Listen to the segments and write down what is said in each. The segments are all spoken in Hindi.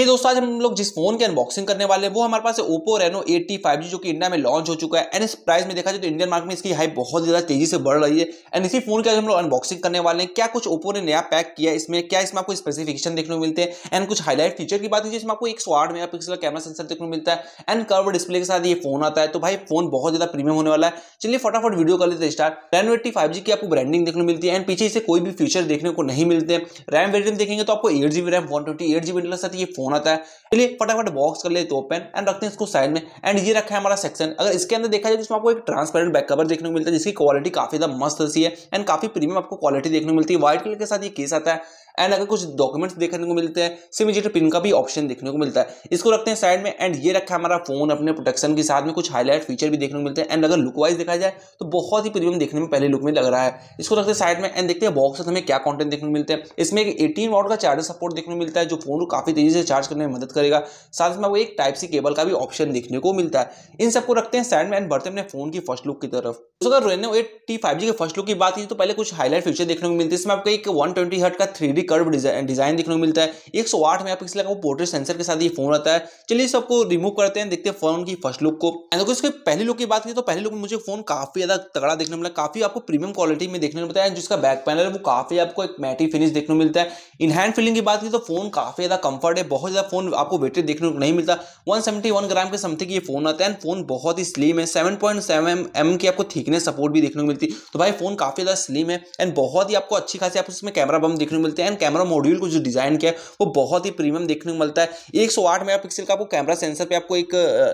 ये दोस्तों आज हम लोग जिस फोन के अनबॉक्सिंग करने वाले हैं वो हमारे पास है ओप्पो रेनो 80 5G जो कि इंडिया में लॉन्च हो चुका है एंड इस प्राइस में देखा जाए तो इंडियन मार्केट में इसकी हाइप बहुत ज्यादा तेजी से बढ़ रही है एंड इसी फोन के आज हम लोग अनबॉक्सिंग करने वाले हैं क्या कुछ ओप्पो ने नया पैक किया इसमें क्या इसमें आपको स्पेसिफिकेशन देखने को मिलते हैं एंड कुछ हाईलाइट फीचर की बात कीजिए इसमें आपको एक मेगापिक्सल का कैमरा सेंसर देखने को मिलता है एंड कर्व डिस्प्ले के साथ ये फोन आता है तो भाई फोन बहुत ज्यादा प्रीमियम होने वाला है चलिए फटाफट वीडियो कर लेते हैं स्टार्ट रेनो एट्टी फाइव की आपको ब्रांडिंग देखने को मिलती है एंड पीछे इसे कोई भी फीचर देखने को नहीं मिलते रैम वेरियंट देखेंगे तो आपको eight GB RAM one twenty eight GB के साथ ये फोन फोन आता है चलिए फटाफट बॉक्स कर लेते ओपन एंड रखते हैं इसको साइड में एंड ये रखा है हमारा सेक्शन अगर इसके अंदर देखा जाए तो इसमें आपको एक ट्रांसपेरेंट बैक कवर देखने को मिलता है जिसकी क्वालिटी काफी ज्यादा मस्त सी है एंड काफी प्रीमियम आपको क्वालिटी देखने को मिलती है व्हाइट कलर के साथ ये केस आता है एंड अगर कुछ डॉक्यूमेंट्स देखने को मिलते हैं सिमिजेटर पिन का भी ऑप्शन देखने को मिलता है इसको रखते हैं साइड में एंड ये रखा है हमारा फोन अपने प्रोटेक्शन के साथ में कुछ हाईलाइट फीचर भी देखने को मिलते हैं एंड अगर लुकवाइज देखा जाए तो बहुत ही प्रीमियम देखने में पहले लुक में लग रहा है इसको रखते हैं साइड में एंड देखते हैं बॉक्स हमें क्या कॉन्टेंट देखने को मिलते हैं इसमें एक एटीन वॉट का चार्जर सपोर्ट देखने को मिलता है जो फोन को काफी तेजी से चार्ज करने में मदद करेगा साथ में वो एक टाइप सी केबल का भी ऑप्शन देखने को मिलता है इन सबको रखते हैं साइड में एंड बढ़ते अपने फोन की फर्स्ट लुक की तरफ अगर Reno eight T five G के फर्स्ट लुक की बात की तो पहले कुछ हाईलाइट फीचर देखने को मिलते हैं इसमें आपको एक वन ट्वेंटी का थ्री कर्व डिज़ाइन देखने को मिलता है एक सौ आठ मेगापिक्सल का वो पोर्ट्रेट सेंसर के साथ ये फोन आता है चलिए सबको रिमूव करते हैं देखते हैं फोन की फर्स्ट लुक को देखो इसके पहले लुक की बात की तो पहले लुक में मुझे फोन काफी ज्यादा तगड़ा देखने मिला काफी आपको प्रीमियम क्वालिटी में देखने को मिलता है जिसका बैक पैनल है वो काफी आपको एक मैटी फिनिश देखने को मिलता है इन हैंड फिलिंग की बात की तो फोन काफी ज्यादा कंफर्ट है बहुत ज्यादा फोन आपको वेटेड देखने को नहीं मिलता वन ग्राम के समथिंग ये फोन आता है फोन बहुत ही स्लिम है सेवन एम की आपको थिकनेस सपोर्ट भी देखने को मिलती है तो भाई फोन काफी ज्यादा स्लिम है एंड बहुत ही आपको अच्छी खासी आपको इसमें कैमरा बम देखने को मिलते हैं सेकंड कैमरा मॉड्यूल को जो डिज़ाइन किया है वो बहुत ही प्रीमियम देखने को मिलता है एक सौ आठ मेगापिक्सल का आपको कैमरा सेंसर पे आपको एक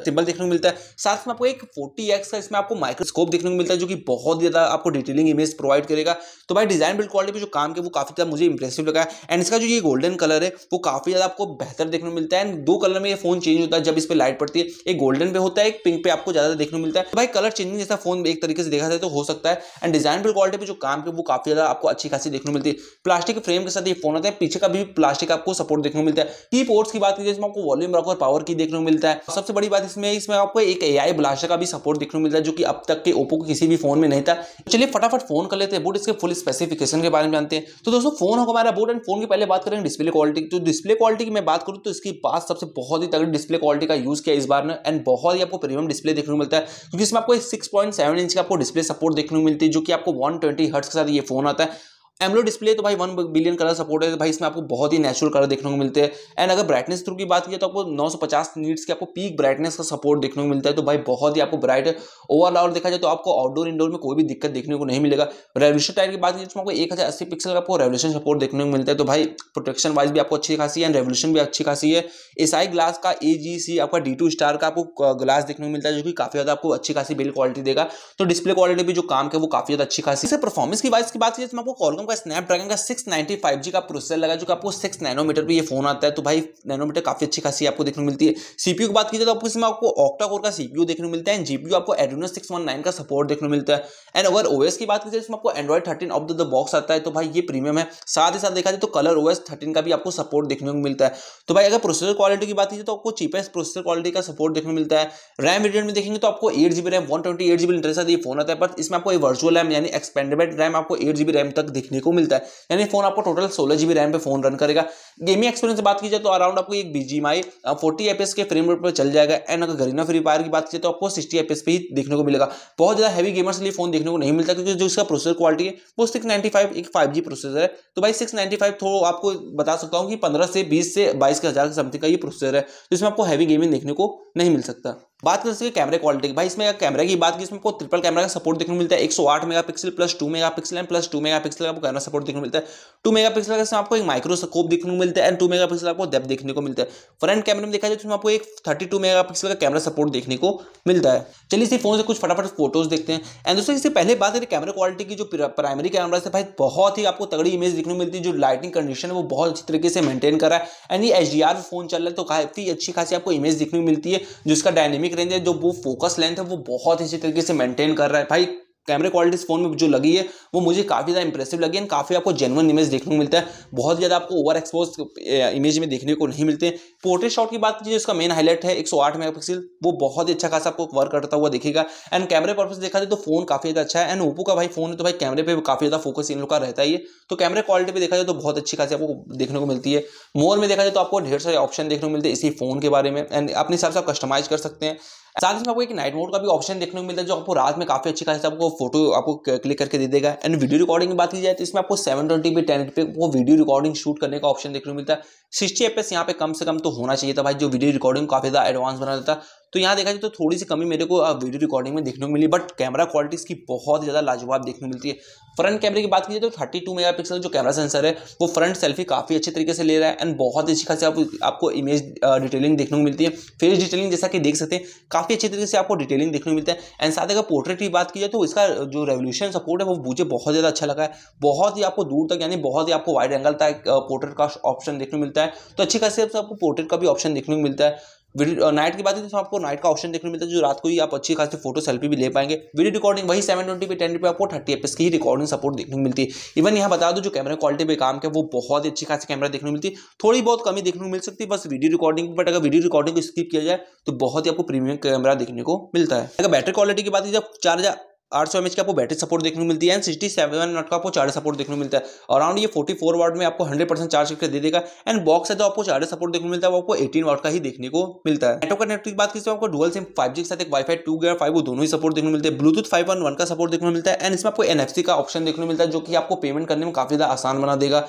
सिंबल देखने को मिलता है साथ में आपको एक फोर्टी एक्स का इसमें आपको माइक्रोस्कोप देखने को मिलता है जो कि बहुत ज़्यादा आपको डिटेलिंग इमेज प्रोवाइड करेगा तो भाई डिज़ाइन बिल्ड क्वालिटी पर जो काम किया वो काफ़ी ज़्यादा मुझे इंप्रेसिव लगा है एंड इसका जो ये गोल्डन कलर है वो काफ़ी ज़्यादा आपको बेहतर देखने को मिलता है एंड दो कलर में ये फोन चेंज होता है जब इस पर लाइट पड़ती है एक गोल्डन पे होता है एक पिंक पे आपको ज़्यादा देखने को मिलता है भाई कलर चेंजिंग जैसा फोन एक तरीके से देखा जाए तो हो सकता है एंड डिज़ाइन बिल्ड क्वालिटी पर जो काम किया वो काफ़ी ज़्यादा आपको अच्छी खासी देखने को मिलती है प्लास्टिक फ्रेम के साथ साथ ये फोन आता है पीछे का भी प्लास्टिक आपको सपोर्ट देखने को मिलता है की पोर्ट्स की बात कीजिए इसमें आपको वॉल्यूम रखो और पावर की देखने को मिलता है सबसे बड़ी बात इसमें इसमें आपको एक ए ब्लास्टर का भी सपोर्ट देखने को मिलता है जो कि अब तक के ओपो के किसी भी फोन में नहीं था तो चलिए फटाफट फोन कर लेते हैं बोर्ड इसके फुल स्पेसिफिकेशन के बारे में जानते हैं तो दोस्तों फोन होगा हमारा बोर्ड एंड फोन की पहले बात करेंगे डिस्प्ले क्वालिटी की तो डिस्प्ले क्वालिटी की मैं बात करूँ तो इसकी पास सबसे बहुत ही तगड़ी डिस्प्ले क्वालिटी का यूज़ किया इस बार ने एंड बहुत ही आपको प्रीमियम डिस्प्ले देखने को मिलता है क्योंकि इसमें आपको सिक्स पॉइंट सेवन इंच का आपको डिस्प्ले सपोर्ट देखने को मिलती है जो कि आपको वन ट्वेंटी हर्ट्स के साथ ये फोन आता है एमलो डिस्प्ले तो भाई वन बिलियन कलर सपोर्ट है तो भाई इसमें आपको बहुत ही नेचुरल कलर देखने को मिलते हैं एंड अगर ब्राइटनेस थ्रू की बात की तो आपको 950 नीट्स के आपको पीक ब्राइटनेस का सपोर्ट देखने को मिलता है तो भाई बहुत ही आपको ब्राइट ओवरऑल देखा जाए तो आपको आउटडोर इंडोर में कोई भी दिक्कत देखने को नहीं मिलेगा रेवल्यूशन टाइप की बात की जिसमें तो आपको एक पिक्सल का आपको रेवल्यूशन सपोर्ट देखने को मिलता है तो भाई प्रोटेक्शन वाइज भी आपको अच्छी खासी है एंड रेवल्यूशन भी अच्छी खासी है एस ग्लास का ए आपका डी स्टार का आपको ग्लास देखने को मिलता है जो कि काफी ज्यादा आपको अच्छी खासी बिल्ड क्वालिटी देगा तो डिस्प्ले क्वालिटी भी जो काम है वो काफी ज्यादा अच्छी खासी परफॉर्मेंस की वाइज की बात की जिसमें तो आपको कॉलकम फोन बताऊंगा स्नैपड्रैगन का सिक्स नाइन्टी फाइव जी का प्रोसेसर लगा जो कि आपको सिक्स नैनोमीटर भी ये फोन आता है तो भाई नैनोमीटर काफी अच्छी खासी आपको देखने को मिलती है सीपीयू की बात की जाए तो आपको इसमें आपको ऑक्टा कोर का सीपीयू देखने को मिलता है एंड जीपीयू आपको एड्रीनो सिक्स का सपोर्ट देखने को मिलता है एंड अगर ओएस की बात की जाए इसमें आपको Android thirteen off the box आता है तो भाई ये प्रीमियम है साथ ही साथ देखा जाए तो कलर ओएस थर्टीन का भी आपको सपोर्ट देखने को मिलता है तो भाई अगर प्रोसेसर क्वालिटी की बात की जाए तो आपको चीपेस्ट प्रोसेसर क्वालिटी का सपोर्ट देखने को मिलता है रैम रिटेन में देखेंगे तो आपको eight GB RAM one twenty eight GB interest ये फोन आता है पर इसमें आपको वर्चुअल रैम यानी एक्सपेंडेबल रैम आपको एट जीबी रैम तक देखने देखने को मिलता है यानी फोन आपको टोटल सोलह जीबी रैम पे फोन रन करेगा गेमिंग एक्सपीरियंस बात की जाए तो अराउंड आपको एक माई फोर्टी एफ के फ्रेम रेट पर चल जाएगा एंड अगर गरीना फ्री फायर की बात की जाए तो आपको सिक्सटी एपीएस पे ही देखने को मिलेगा बहुत ज़्यादा हैवी गेमर्स लिए फोन देखने को नहीं मिलता क्योंकि जो इसका प्रोसेसर क्वालिटी है वो सिक्स फाइव एक फाइव जी प्रोसेसर है तो भाई सिक्स नाइन्टी फाइव थोड़ा आपको बता सकता हूँ कि पंद्रह से बीस से बाईस के हज़ार समथिंग का ये प्रोसेसर है जिसमें आपको हैवी गेमिंग देखने को नहीं मिल सकता बात कर सकते कैमरे क्वालिटी की भाई इसमें कैमरे की बात की इसमें आपको ट्रिपल कैमरा का सपोर्ट देखने को मिलता है एक सौ आठ megapixel plus two megapixel and plus two megapixel आपको कैमरा सपोर्ट देखने को मिलता है टू मेगा पिक्सल इसमें आपको एक माइक्रोस्कोप देखने को मिलता है एंड टू मेगा आपको डेप देखने को मिलता है फ्रंट कैमरे में देखा जाए तो आपको एक थर्टी टू मेगा का कैमरा सपोर्ट देखने को मिलता है चलिए इसी फोन से कुछ फटाफट फोटोज देखते हैं एंड दोस्तों इससे पहले बात करें कैमरा क्वालिटी की जो प्राइमरी कैमरा से भाई बहुत ही आपको तगड़ी इमेज देखने को मिलती है जो लाइटिंग कंडीशन है वो बहुत अच्छी तरीके से मेंटेन कर रहा है एंड ये एच डी आर फोन चल रहा है तो काफ़ी अच्छी खासी आपको इमेज देखने को मिलती है जिसका डायनेमिक रेंज है जो वो फोकस लेंथ है वो बहुत अच्छी तरीके से मेंटेन कर रहा है भाई कैमरे क्वालिटी फोन में जो लगी है वो मुझे काफ़ी ज़्यादा इंप्रेसिव लगी एंड काफ़ी आपको जेनवन इमेज देखने को मिलता है बहुत ज़्यादा आपको ओवर एक्सपोज इमेज में देखने को नहीं मिलते पोर्ट्रेट शॉट की बात कीजिए उसका मेन हाईलाइट है 108 मेगापिक्सल वो बहुत ही अच्छा खासा आपको वर्क करता हुआ देखेगा एंड कैमरे परपज देखा जाए तो फोन काफ़ी ज़्यादा अच्छा है एंड ओपो का भाई फोन है तो भाई कैमरे पर काफ़ी ज़्यादा फोकस इन लोग का रहता है तो कैमरे क्वालिटी पर देखा जाए तो बहुत अच्छी खासी आपको देखने को मिलती है मोर में देखा जाए तो आपको ढेर सारे ऑप्शन देखने को मिलते हैं इसी फोन के बारे में एंड अपने हिसाब से आप कस्टमाइज कर सकते हैं साथ ही इसमें आपको एक नाइट मोड का भी ऑप्शन देखने को मिलता है जो आपको रात में काफी अच्छी खासी आपको फोटो आपको क्लिक करके दे देगा एंड वीडियो रिकॉर्डिंग की बात की जाए तो इसमें आपको सेवन ट्वेंटी पी टेन पे वो वीडियो रिकॉर्डिंग शूट करने का ऑप्शन देखने को मिलता है सिक्सटी एफ एस यहाँ पे कम से कम तो होना चाहिए था भाई जो वीडियो रिकॉर्डिंग काफी ज्यादा एडवांस बना देता तो यहाँ देखा जाए तो थोड़ी सी कमी मेरे को वीडियो रिकॉर्डिंग में देखने को मिली बट कैमरा क्वालिटी इसकी बहुत ज़्यादा लाजवाब देखने को मिलती है फ्रंट कैमरे की बात की जाए तो थर्टी टू जो कैमरा सेंसर है वो फ्रंट सेल्फी काफ़ी अच्छे तरीके से ले रहा है एंड बहुत अच्छी खासी आप, आपको इमेज डिटेलिंग देखने को मिलती है फेस डिटेलिंग जैसा कि देख सकते हैं काफ़ी अच्छे तरीके से आपको डिटेलिंग देखने को मिलता है एंड साथ अगर पोर्ट्रेट की बात की जाए तो इसका जो रेवल्यूशन सपोर्ट है वो मुझे बहुत ज़्यादा अच्छा लगा है बहुत ही आपको दूर तक यानी बहुत ही आपको वाइड एंगल तक पोर्ट्रेट का ऑप्शन देखने को मिलता है तो अच्छी खासी आपको पोर्ट्रेट का भी ऑप्शन देखने को मिलता है वीडियो नाइट uh, की बात करें तो आपको नाइट का ऑप्शन देखने मिलता है जो रात को ही आप अच्छी खासी फोटो सेल्फी भी ले पाएंगे वीडियो रिकॉर्डिंग वही सेवन ट्वेंटी पे टेन रुपये आपको थर्टी एफ की ही रिकॉर्डिंग सपोर्ट देखने को मिलती है इवन यहाँ बता दो जो कैमरा क्वालिटी पे काम किया वो बहुत ही अच्छी खासी कैमरा देखने मिलती है थोड़ी बहुत कमी देखने को मिल सकती है बस वीडियो रिकॉर्डिंग बट अगर वीडियो रिकॉर्डिंग को स्किप किया जाए तो बहुत ही आपको प्रीमियम कैमरा देखने को मिलता है अगर बैटरी क्वालिटी की बात की जब चार्ज आठ सौ एमएच का आपको बैटरी सपोर्ट देखने को मिलती है एंड सिक्सटी सेवन नॉट का आपको चार्ज सपोर्ट देखने को मिलता है अराउंड ये फोर्टी फोर वाट में आपको हंड्रेड परसेंट चार्ज करके दे देगा एंड बॉक्स है तो आपको चार्जर सपोर्ट देखने को मिलता है वो आपको एटीन वाट का ही देखने को मिलता है नेटवर्क कनेक्ट की बात की तो आपको डुअल सिम फाइव जी के साथ एक वाईफाई टू गया फाइव वो दोनों ही सपोर्ट देखने को मिलते हैं ब्लूटूथ फाइव वन वन का सपोर्ट देखने को मिलता है एंड इसमें आपको सी का ऑप्शन देखने को मिलता है जो कि आपको पेमेंट करने में काफी ज्यादा आसान बना देगा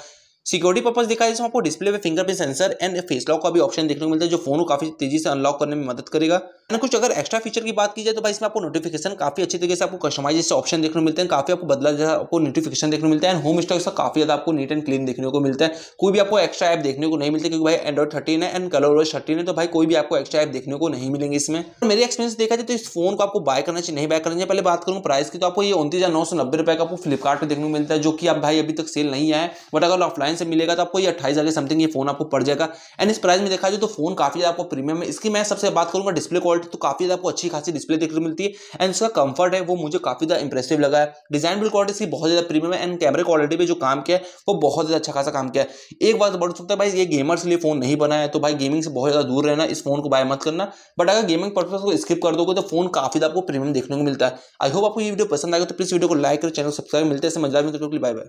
सिक्योरिटी पर्पस देखा इसमें जिसमें आपको डिस्प्ले पे fingerprint sensor and face lock का भी ऑप्शन देखने को मिलता है जो फोन को काफी तेजी से अनलॉक करने में मदद करेगा ना कुछ अगर एक्स्ट्रा फीचर की बात की जाए तो भाई इसमें आपको नोटिफिकेशन काफी अच्छी तरीके से आपको कस्टमाइजेशन ऑप्शन देखने को मिलते हैं काफी आपको बदला जैसा आपको नोटिफिकेशन देखने को मिलता है एंड होम स्टॉक काफी ज्यादा आपको नीट एंड क्लीन देखने को मिलता है कोई भी आपको एक्स्ट्रा ऐप देखने को नहीं मिलता क्योंकि भाई एंड्रॉइड थर्टीन है एंड कलर वर्स थर्टीन है तो भाई कोई भी आपको एक्स्ट्रा ऐप देखने को नहीं मिलेंगे इसमें मेरे एक्सपीरियंस देखा जाए तो इस फोन को आपको बाय करना चाहिए नहीं बाय करना चाहिए पहले बात करूँ प्राइस की तो आपको ये उनतीस हजार नौ सौ नब्बे रुपये का आपको फ्लिपकार्ट देखने को मिलता है जो कि आप भाई अभी तक सेल नहीं आया बट अगर ऑफलाइन से मिलेगा तो आपको ये अट्ठाईस हजार समथिंग ये फोन आपको पड़ जाएगा एंड इस प्राइस में देखा जाए तो फोन काफी आपको प्रीमियम है इसकी मैं सबसे बात करूँगा डिस्प्ले क्वालिटी डिफॉल्ट तो काफ़ी ज़्यादा अच्छी खासी डिस्प्ले देखने को मिलती है एंड उसका कंफर्ट है वो मुझे काफ़ी ज़्यादा इंप्रेसिव लगा है डिजाइन बिल क्वालिटी इसकी बहुत ज़्यादा प्रीमियम है एंड कैमरे क्वालिटी भी जो काम किया है वो बहुत ज़्यादा अच्छा खासा काम किया है एक बात बढ़ सकता है भाई ये गेमर्स के लिए फ़ोन नहीं बना है तो भाई गेमिंग से बहुत ज़्यादा दूर रहना इस फोन को बाय मत करना बट अगर गेमिंग पर्पज को स्किप कर दोगे तो फोन काफ़ी आपको प्रीमियम देखने को मिलता है आई होप आपको ये वीडियो पसंद आएगा तो प्लीज़ वीडियो को लाइक और चैनल सब्सक्राइब मिलते हैं मजा में तो बाय बाय